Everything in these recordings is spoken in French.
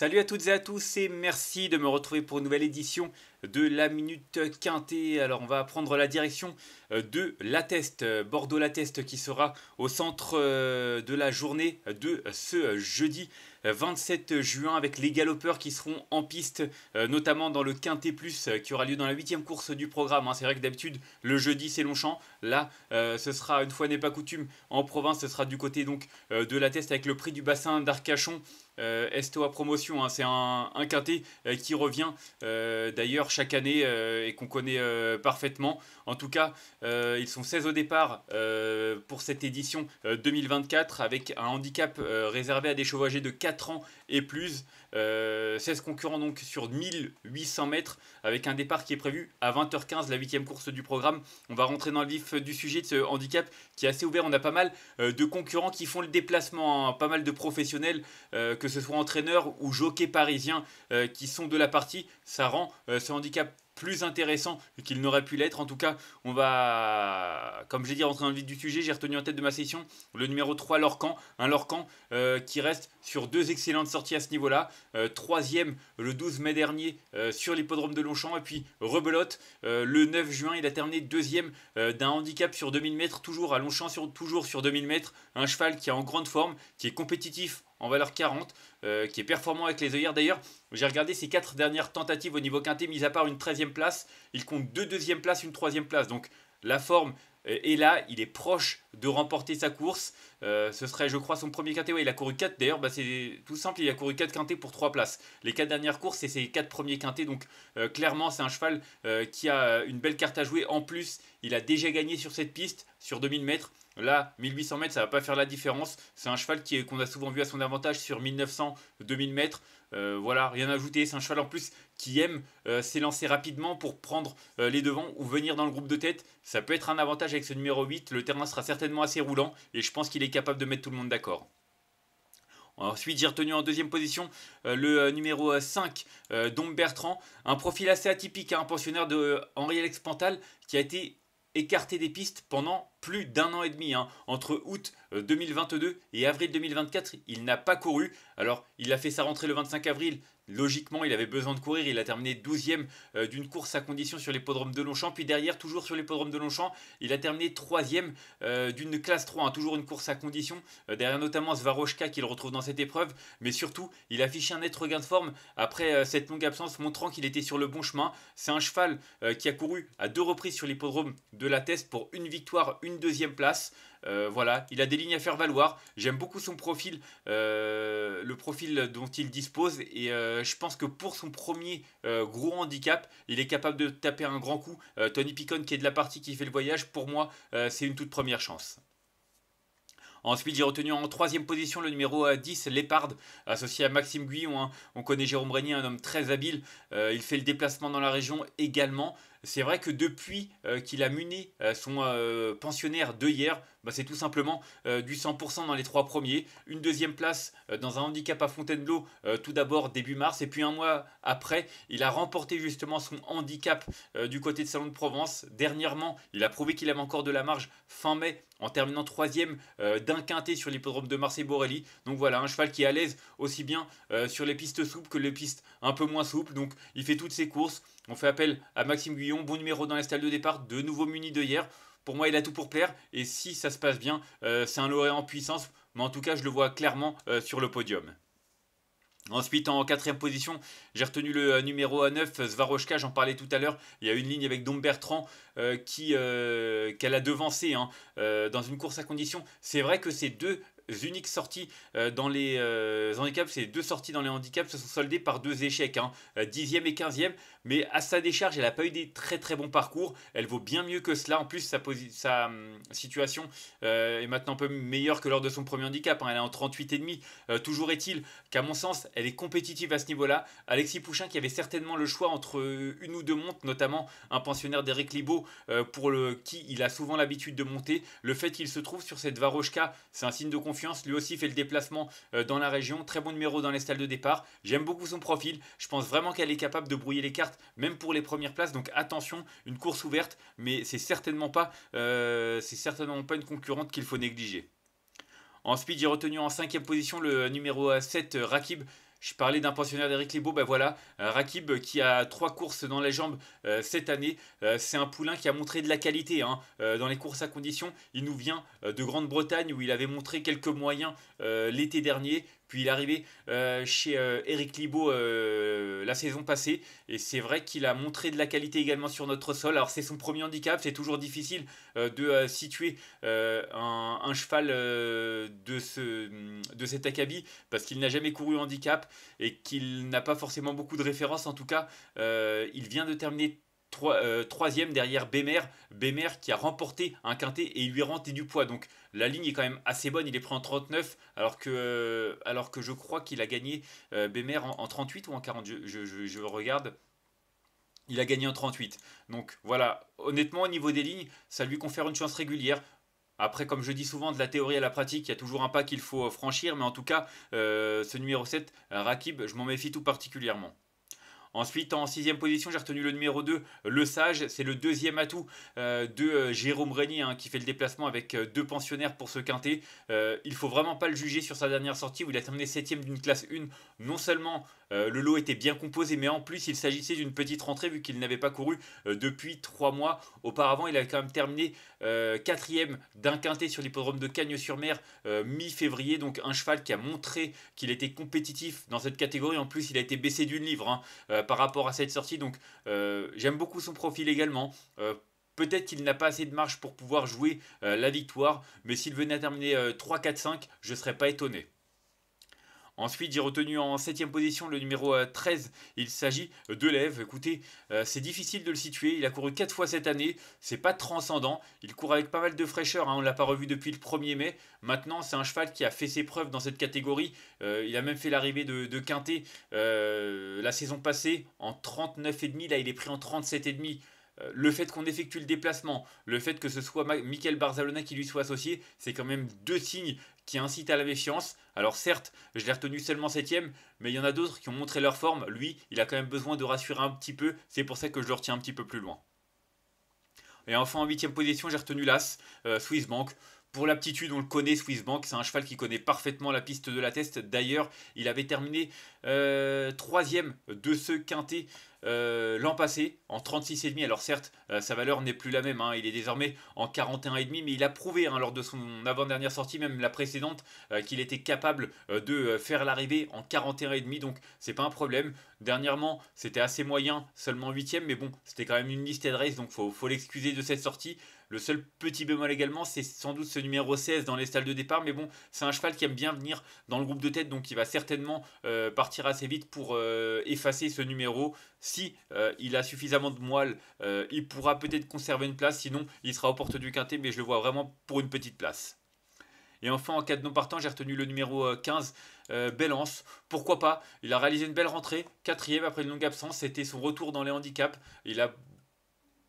Salut à toutes et à tous et merci de me retrouver pour une nouvelle édition de la minute quintée. Alors on va prendre la direction euh, de la test, euh, Bordeaux la test qui sera au centre euh, de la journée de ce jeudi 27 juin avec les galopeurs qui seront en piste, notamment dans le Quintet Plus qui aura lieu dans la huitième course du programme. Hein. C'est vrai que d'habitude le jeudi c'est Longchamp, là ce sera une fois n'est pas coutume en province, ce sera du côté donc de la test avec le prix du bassin d'Arcachon. Estoa Promotion, hein. c'est un, un, qui revient d'ailleurs chaque année euh, et qu'on connaît euh, parfaitement. En tout cas, euh, ils sont 16 au départ pour cette édition 2024 avec un handicap réservé à des chevaux de 4 ans et plus. 16 euh, concurrents donc sur 1800 mètres avec un départ qui est prévu à 20h15, la huitième course du programme. On va rentrer dans le vif euh, du sujet de ce handicap qui est assez ouvert. On a pas mal euh, de concurrents qui font le déplacement, hein. pas mal de professionnels, que ce soit entraîneurs ou jockeys parisiens qui sont de la partie. Ça rend ce handicap plus intéressant qu'il n'aurait pu l'être. En tout cas, on va, comme j'ai dit, rentrer dans le vif du sujet. J'ai retenu en tête de ma session le numéro 3, Lorcan. Un Lorcan euh, qui reste sur deux excellentes sorties à ce niveau-là. Euh, troisième le 12 mai dernier euh, sur l'hippodrome de Longchamp. Et puis rebelote le 9 juin. Il a terminé deuxième d'un handicap sur 2000 mètres, toujours à Longchamp, sur, toujours sur 2000 mètres. Un cheval qui est en grande forme, qui est compétitif en valeur 40, qui est performant avec les œillères. D'ailleurs, j'ai regardé ses quatre dernières tentatives au niveau quintet, mis à part une 13e place. Il compte 2 deuxième places, une troisième place. Donc la forme euh, est là, il est proche de remporter sa course. Euh, ce serait, je crois, son premier quintet. il a couru 4. D'ailleurs, bah, c'est tout simple, il a couru 4 quintets pour trois places. Les quatre dernières courses, et ses quatre premiers quintets. Donc euh, clairement, c'est un cheval qui a une belle carte à jouer. En plus, il a déjà gagné sur cette piste, sur 2000 mètres. Là, 1800 mètres, ça va pas faire la différence. C'est un cheval qu'on a souvent vu à son avantage sur 1900, 2000 mètres. Euh, voilà, rien à ajouter. C'est un cheval en plus qui aime euh, s'élancer rapidement pour prendre euh, les devants ou venir dans le groupe de tête. Ça peut être un avantage avec ce numéro 8. Le terrain sera certainement assez roulant et je pense qu'il est capable de mettre tout le monde d'accord. Ensuite, j'ai retenu en deuxième position le numéro 5, Dom Bertrand. Un profil assez atypique, à hein, un pensionnaire de Henri-Alex Pantal, qui a été écarté des pistes pendant plus d'un an et demi. Hein. Entre août 2022 euh, et avril 2024, il n'a pas couru. Alors, il a fait sa rentrée le 25 avril, Logiquement, il avait besoin de courir. Il a terminé 12e euh, d'une course à condition sur l'hippodrome de Longchamp. Puis derrière, toujours sur l'hippodrome de Longchamp, il a terminé 3e euh, d'une classe 3, hein, toujours une course à condition. Euh, derrière notamment qui qu'il retrouve dans cette épreuve. Mais surtout, il affichait un net regain de forme après cette longue absence, montrant qu'il était sur le bon chemin. C'est un cheval qui a couru à deux reprises sur l'hippodrome de la Teste pour une victoire, une deuxième place. Euh, voilà, il a des lignes à faire valoir. J'aime beaucoup son profil, euh, le profil dont il dispose. Et euh, je pense que pour son premier gros handicap, il est capable de taper un grand coup. Tony Picon, qui est de la partie qui fait le voyage, pour moi, c'est une toute première chance. Ensuite, j'ai retenu en troisième position le numéro 10, Lépard, associé à Maxime Guyon. Hein. On connaît Jérôme Régnier, un homme très habile. il fait le déplacement dans la région également. C'est vrai que depuis qu'il a muni son pensionnaire de hier, bah, c'est tout simplement euh, du 100% dans les trois premiers, une deuxième place euh, dans un handicap à Fontainebleau euh, tout d'abord début mars, et puis un mois après, il a remporté justement son handicap du côté de Salon de Provence. Dernièrement, il a prouvé qu'il avait encore de la marge fin mai en terminant troisième d'un quintet sur l'hippodrome de Marseille-Borelli. Donc voilà, un cheval qui est à l'aise aussi bien sur les pistes souples que les pistes un peu moins souples. Donc il fait toutes ses courses. On fait appel à Maxime Guyon, bon numéro dans la salle de départ, de nouveau muni de hier. Pour moi, il a tout pour plaire. Et si ça se passe bien, euh, c'est un lauréat en puissance. Mais en tout cas, je le vois clairement euh, sur le podium. Ensuite, en quatrième position, j'ai retenu le euh, numéro 9, Zvaroshka. j'en parlais tout à l'heure. Il y a une ligne avec Dom Bertrand qui, qu'elle a devancé hein, dans une course à condition. C'est vrai que ces deux euh, uniques sorties euh, dans les euh, handicaps, ces deux sorties dans les handicaps se sont soldées par deux échecs, hein. dixième 10 et quinzième, Mais à sa décharge, elle n'a pas eu des très très bons parcours. Elle vaut bien mieux que cela. En plus, sa, hum, situation est maintenant un peu meilleure que lors de son premier handicap. Hein. Elle est en 38,5. toujours est-il qu'à mon sens, elle est compétitive à ce niveau-là. Alexis Pouchin, qui avait certainement le choix entre une ou deux montes, notamment un pensionnaire d'Eric Libaud, pour le, qui il a souvent l'habitude de monter. Le fait qu'il se trouve sur cette Varoshka, c'est un signe de confiance lui aussi fait le déplacement euh, dans la région. Très bon numéro dans les stalles de départ. J'aime beaucoup son profil. Je pense vraiment qu'elle est capable de brouiller les cartes, même pour les premières places. Donc attention, une course ouverte, mais c'est certainement pas, euh, c'est certainement pas une concurrente qu'il faut négliger. En speed, j'ai retenu en cinquième position le numéro 7 euh, Rakib je parlais d'un pensionnaire d'Eric Lebo ben voilà, euh, Rakib euh, qui a trois courses dans les jambes euh, cette année. c'est un poulain qui a montré de la qualité hein. dans les courses à condition. Il nous vient de Grande-Bretagne où il avait montré quelques moyens l'été dernier. Puis il est arrivé euh, chez euh, Eric Libo euh, la saison passée. Et c'est vrai qu'il a montré de la qualité également sur notre sol. Alors c'est son premier handicap. C'est toujours difficile de situer un, cheval de, ce, de cet acabit parce qu'il n'a jamais couru handicap et qu'il n'a pas forcément beaucoup de références. En tout cas, il vient de terminer euh, troisième derrière Bémer. Bémer qui a remporté un quintet et il lui rentre du poids. Donc la ligne est quand même assez bonne. Il est pris en 39 alors que, euh, alors que je crois qu'il a gagné euh, Bémer en, 38 ou en 40. Je, regarde. Il a gagné en 38. Donc voilà, honnêtement au niveau des lignes, ça lui confère une chance régulière. Après, comme je dis souvent, de la théorie à la pratique, il y a toujours un pas qu'il faut franchir. Mais en tout cas, ce numéro 7, Rakib, je m'en méfie tout particulièrement. Ensuite, en sixième position, j'ai retenu le numéro 2, Le Sage. C'est le deuxième atout euh, de euh, Jérôme Régnier hein, qui fait le déplacement avec euh, deux pensionnaires pour ce quintet. il il faut vraiment pas le juger sur sa dernière sortie où il a terminé septième d'une classe 1. Non seulement le lot était bien composé, mais en plus il s'agissait d'une petite rentrée vu qu'il n'avait pas couru depuis trois mois. Auparavant, il a quand même terminé quatrième d'un quintet sur l'hippodrome de Cagnes-sur-Mer mi-février. Donc un cheval qui a montré qu'il était compétitif dans cette catégorie. En plus, il a été baissé d'une livre. Hein par rapport à cette sortie. Donc euh, j'aime beaucoup son profil également. Euh, peut-être qu'il n'a pas assez de marge pour pouvoir jouer euh, la victoire, mais s'il venait à terminer 3-4-5, je ne serais pas étonné. Ensuite, j'ai retenu en 7 position le numéro 13. Euh, il s'agit de Lève. Écoutez, euh, c'est difficile de le situer. Il a couru 4 fois cette année. C'est pas transcendant. Il court avec pas mal de fraîcheur. Hein. On ne l'a pas revu depuis le 1er mai. Maintenant, c'est un cheval qui a fait ses preuves dans cette catégorie. Euh, il a même fait l'arrivée de, de, Quintet la saison passée en 39,5. Là, il est pris en 37,5. Euh, le fait qu'on effectue le déplacement, le fait que ce soit Michael Barzalona qui lui soit associé, c'est quand même deux signes qui incitent à la méfiance. Alors certes, je l'ai retenu seulement septième, mais il y en a d'autres qui ont montré leur forme. Lui, il a quand même besoin de rassurer un petit peu, c'est pour ça que je le retiens un petit peu plus loin. Et enfin en huitième position, j'ai retenu l'As, euh, Swiss Bank. Pour l'aptitude, on le connaît, Swissbank, c'est un cheval qui connaît parfaitement la piste de la test. D'ailleurs, il avait terminé euh, troisième de ce quintet euh, l'an passé en 36,5. Alors certes, euh, sa valeur n'est plus la même, hein. il est désormais en 41,5, mais il a prouvé hein, lors de son avant-dernière sortie, même la précédente, qu'il était capable de faire l'arrivée en 41,5, donc c'est pas un problème. Dernièrement, c'était assez moyen, seulement 8ème, mais bon, c'était quand même une liste de race, donc faut, faut l'excuser de cette sortie. Le seul petit bémol également, c'est sans doute ce numéro 16 dans les salles de départ, mais bon, c'est un cheval qui aime bien venir dans le groupe de tête, donc il va certainement euh, partir assez vite pour euh, effacer ce numéro. Si euh, il a suffisamment de moelle, il pourra peut-être conserver une place, sinon il sera aux portes du quintet, mais je le vois vraiment pour une petite place. Et enfin, en cas de non partant, j'ai retenu le numéro 15, euh, Pourquoi pas Il a réalisé une belle rentrée, quatrième après une longue absence. C'était son retour dans les handicaps. Il a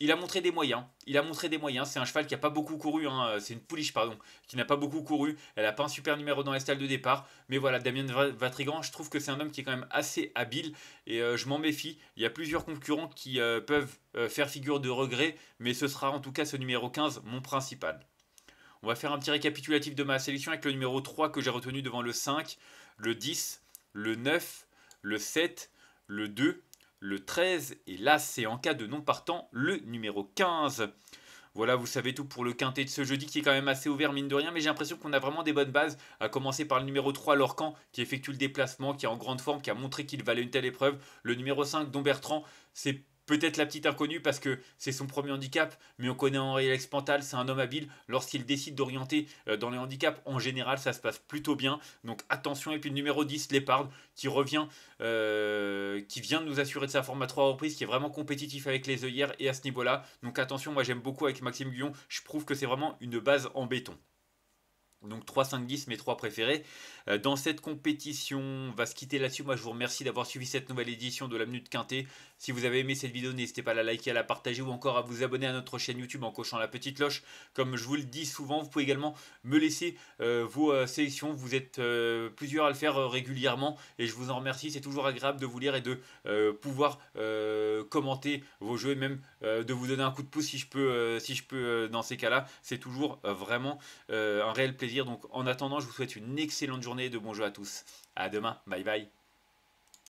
il a montré des moyens. Il a montré des moyens. C'est un cheval qui n'a pas beaucoup couru. Hein. C'est une pouliche, pardon, qui n'a pas beaucoup couru. Elle n'a pas un super numéro dans la stalle de départ. Mais voilà, Damien Vatrigan, je trouve que c'est un homme qui est quand même assez habile. Et euh, je m'en méfie. Il y a plusieurs concurrents qui euh, peuvent euh, faire figure de regret. Mais ce sera en tout cas ce numéro 15, mon principal. On va faire un petit récapitulatif de ma sélection avec le numéro 3 que j'ai retenu devant le 5, le 10, le 9, le 7, le 2, le 13 et là, c'est en cas de non partant le numéro 15. Voilà, vous savez tout pour le quintet de ce jeudi qui est quand même assez ouvert mine de rien, mais j'ai l'impression qu'on a vraiment des bonnes bases, à commencer par le numéro 3 Lorcan qui effectue le déplacement, qui est en grande forme, qui a montré qu'il valait une telle épreuve, le numéro 5 Don Bertrand, c'est Peut-être la petite inconnue parce que c'est son premier handicap, mais on connaît Henri Alex Pantal, c'est un homme habile. Lorsqu'il décide d'orienter euh, dans les handicaps, en général, ça se passe plutôt bien. Donc attention. Et puis le numéro 10, Lépard, qui revient, euh, qui vient de nous assurer de sa forme à trois reprises, qui est vraiment compétitif avec les œillères et à ce niveau-là. Donc attention, moi j'aime beaucoup avec Maxime Guillon. Je prouve que c'est vraiment une base en béton. Donc 3, 5, 10, mes 3 préférés. Euh, dans cette compétition, on va se quitter là-dessus. Moi, je vous remercie d'avoir suivi cette nouvelle édition de la Minute Quintet. Si vous avez aimé cette vidéo, n'hésitez pas à la liker, à la partager ou encore à vous abonner à notre chaîne YouTube en cochant la petite cloche. Comme je vous le dis souvent, vous pouvez également me laisser euh, vos euh, sélections. Vous êtes plusieurs à le faire régulièrement et je vous en remercie. C'est toujours agréable de vous lire et de pouvoir commenter vos jeux et même euh, de vous donner un coup de pouce si je peux, euh, si je peux euh, dans ces cas-là. C'est toujours vraiment un réel plaisir. Donc en attendant, je vous souhaite une excellente journée de bonjour à tous. À demain. Bye bye.